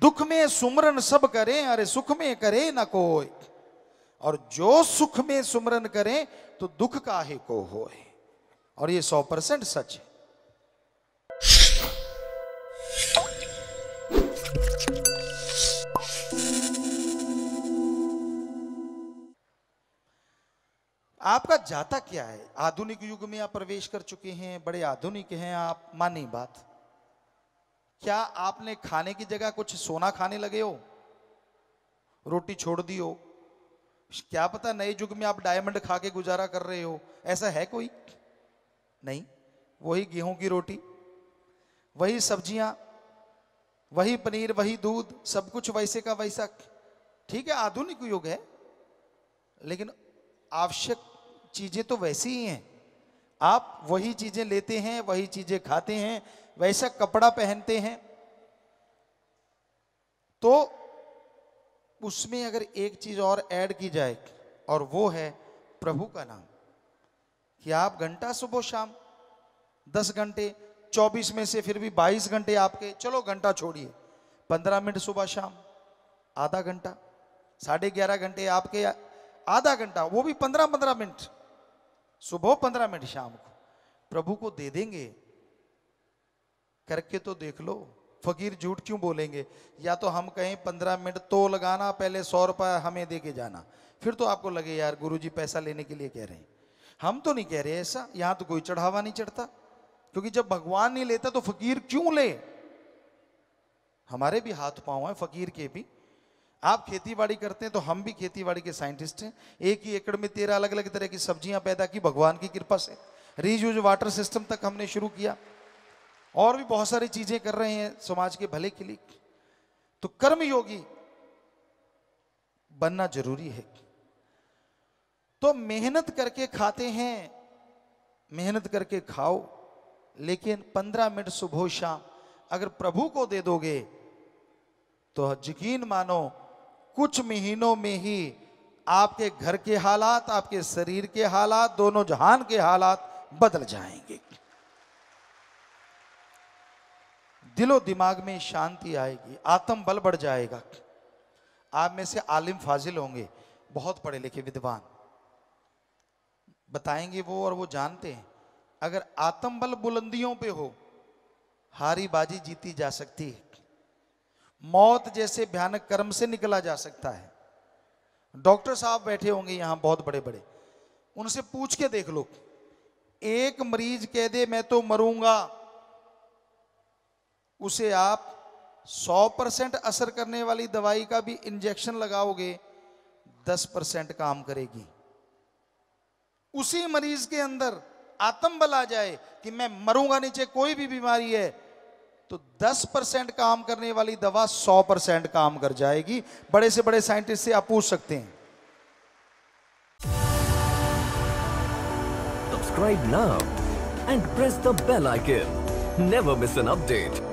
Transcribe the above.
दुख में सुमरन सब करें अरे सुख में करे ना कोई और जो सुख में सुमरन करें तो दुख का ही को हो और ये सौ परसेंट सच है आपका जाता क्या है आधुनिक युग में आप प्रवेश कर चुके हैं बड़े आधुनिक हैं आप मानी बात क्या आपने खाने की जगह कुछ सोना खाने लगे हो रोटी छोड़ दी हो क्या पता नए युग में आप डायमंड खा के गुजारा कर रहे हो ऐसा है कोई नहीं वही गेहूं की रोटी वही सब्जियां वही पनीर वही दूध सब कुछ वैसे का वैसा ठीक है आधुनिक युग है लेकिन आवश्यक चीजें तो वैसी ही हैं आप वही चीजें लेते हैं वही चीजें खाते हैं वैसा कपड़ा पहनते हैं तो उसमें अगर एक चीज और ऐड की जाए और वो है प्रभु का नाम कि आप घंटा सुबह शाम दस घंटे चौबीस में से फिर भी बाईस घंटे आपके चलो घंटा छोड़िए पंद्रह मिनट सुबह शाम आधा घंटा साढ़े ग्यारह घंटे आपके आधा घंटा वो भी पंद्रह पंद्रह मिनट सुबह पंद्रह मिनट शाम को प्रभु को दे देंगे करके तो देख लो फकीर झूठ क्यों बोलेंगे या तो हम कहें पंद्रह मिनट तो लगाना पहले सौ रुपये हमें दे के जाना फिर तो आपको लगे यार गुरुजी पैसा लेने के लिए कह रहे हैं हम तो नहीं कह रहे ऐसा यहां तो कोई चढ़ावा नहीं चढ़ता क्योंकि जब भगवान नहीं लेता तो फकीर क्यों ले हमारे भी हाथ पाँव हैं फकीर के भी आप खेतीबाड़ी करते हैं तो हम भी खेतीबाड़ी के साइंटिस्ट हैं एक ही एकड़ में तेरह अलग अलग तरह की सब्जियां पैदा की भगवान की कृपा से रीज वाटर सिस्टम तक हमने शुरू किया और भी बहुत सारी चीजें कर रहे हैं समाज के भले के लिए तो कर्म योगी बनना जरूरी है तो मेहनत करके खाते हैं मेहनत करके खाओ लेकिन पंद्रह मिनट सुबह शाम अगर प्रभु को दे दोगे तो यकीन मानो कुछ महीनों में ही आपके घर के हालात आपके शरीर के हालात दोनों जहान के हालात बदल जाएंगे दिलो दिमाग में शांति आएगी आत्म बल बढ़ जाएगा आप में से आलिम फाजिल होंगे बहुत पढ़े लिखे विद्वान बताएंगे वो और वो जानते हैं अगर आत्म बल बुलंदियों पे हो हारी बाजी जीती जा सकती है मौत जैसे भयानक कर्म से निकला जा सकता है डॉक्टर साहब बैठे होंगे यहां बहुत बड़े बड़े उनसे पूछ के देख लो एक मरीज कह दे मैं तो मरूंगा उसे आप 100 परसेंट असर करने वाली दवाई का भी इंजेक्शन लगाओगे 10 परसेंट काम करेगी उसी मरीज के अंदर आत्मबल आ जाए कि मैं मरूंगा नीचे कोई भी बीमारी है तो 10 परसेंट काम करने वाली दवा 100 परसेंट काम कर जाएगी बड़े से बड़े साइंटिस्ट से आप पूछ सकते हैं subscribe now and press the bell icon never miss an update